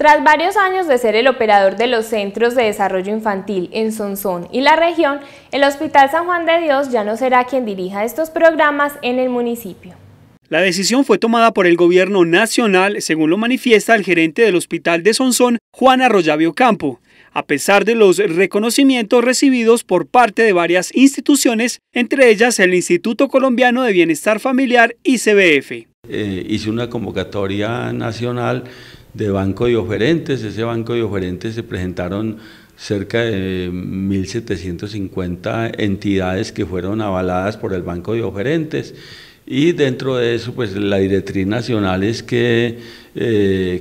Tras varios años de ser el operador de los Centros de Desarrollo Infantil en Sonsón y la región, el Hospital San Juan de Dios ya no será quien dirija estos programas en el municipio. La decisión fue tomada por el gobierno nacional, según lo manifiesta el gerente del Hospital de Sonsón, Juan Arroyavio Campo, a pesar de los reconocimientos recibidos por parte de varias instituciones, entre ellas el Instituto Colombiano de Bienestar Familiar, ICBF. Eh, hice una convocatoria nacional de banco de oferentes. Ese banco de oferentes se presentaron cerca de 1.750 entidades que fueron avaladas por el banco de oferentes y dentro de eso, pues la directriz nacional es eh,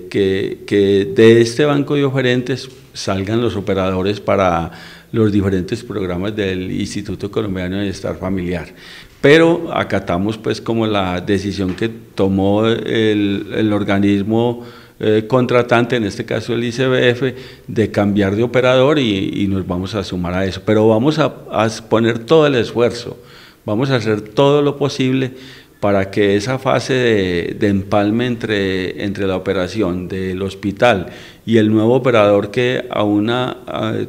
que, que, de este banco de oferentes salgan los operadores para los diferentes programas del Instituto Colombiano de Bienestar Familiar. Pero acatamos pues como la decisión que tomó el, el organismo eh, contratante, en este caso el ICBF, de cambiar de operador y, y nos vamos a sumar a eso. Pero vamos a, a poner todo el esfuerzo Vamos a hacer todo lo posible para que esa fase de, empalme entre, entre, la operación del hospital y el nuevo operador, que aún ah,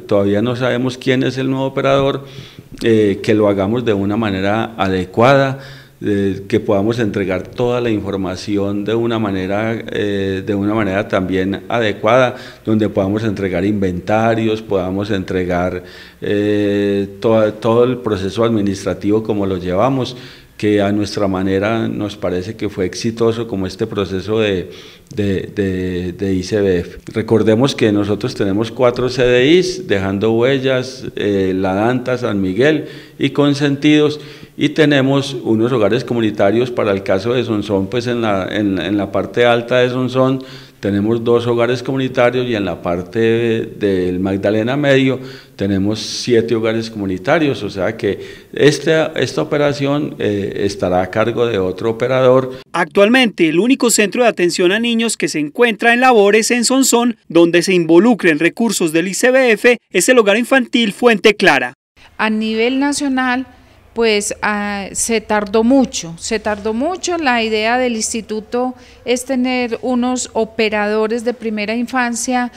todavía no sabemos quién es el nuevo operador, eh, que lo hagamos de una manera adecuada, eh, que podamos entregar toda la información de una manera, eh, de una manera también adecuada, donde podamos entregar inventarios, podamos entregar eh, todo, todo el proceso administrativo como lo llevamos que a nuestra manera nos parece que fue exitoso como este proceso de, de, de, de ICBF. Recordemos que nosotros tenemos cuatro CDIs, Dejando Huellas, eh, La Danta, San Miguel y Consentidos, y tenemos unos hogares comunitarios para el caso de Sonsón, pues en la, en, la parte alta de Sonsón, tenemos dos hogares comunitarios y en la parte del Magdalena Medio tenemos siete hogares comunitarios, o sea que esta, esta operación eh, estará a cargo de otro operador. Actualmente el único centro de atención a niños que se encuentra en labores en Sonsón, donde se involucren recursos del ICBF, es el hogar infantil Fuente Clara. A nivel nacional, pues ah, se tardó mucho, se tardó mucho. La idea del instituto es tener unos operadores de primera infancia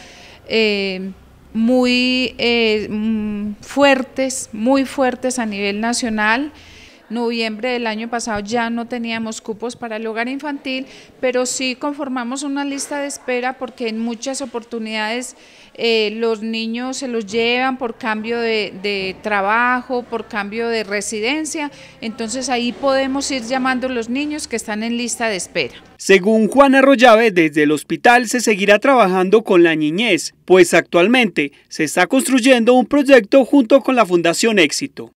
eh, muy eh, mm, fuertes, muy fuertes a nivel nacional noviembre del año pasado ya no teníamos cupos para el hogar infantil, pero sí conformamos una lista de espera porque en muchas oportunidades eh, los niños se los llevan por cambio de, trabajo, por cambio de residencia, entonces ahí podemos ir llamando a los niños que están en lista de espera. Según Juana Rollave, desde el hospital se seguirá trabajando con la niñez, pues actualmente se está construyendo un proyecto junto con la Fundación Éxito.